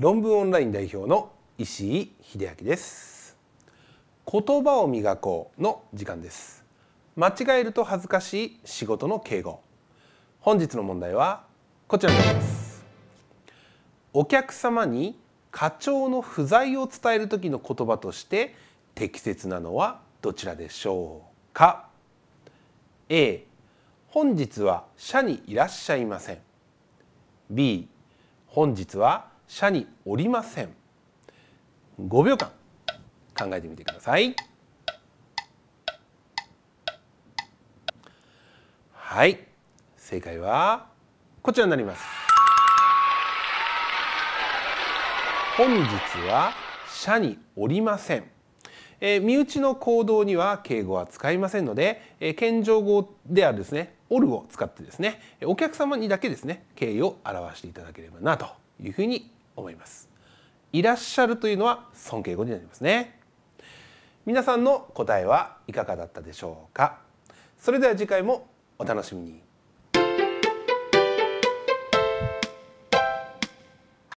論文オンライン代表の石井秀明です言葉を磨こうの時間です間違えると恥ずかしい仕事の敬語本日の問題はこちらになりますお客様に課長の不在を伝える時の言葉として適切なのはどちらでしょうか A 本日は社にいらっしゃいません B 本日は車におりません5秒間考えてみてくださいはい正解はこちらになります本日は車におりませんえ身内の行動には敬語は使いませんので、え謙譲語であるですね「オル」を使ってですねお客様にだけですね敬意を表していただければなというふうに思いますいらっしゃるというのは尊敬語になりますね皆さんの答えはいかがだったでしょうかそれでは次回もお楽しみに